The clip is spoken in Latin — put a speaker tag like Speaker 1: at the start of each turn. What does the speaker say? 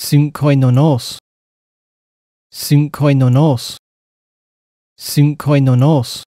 Speaker 1: Sincui non os. Sincui non os.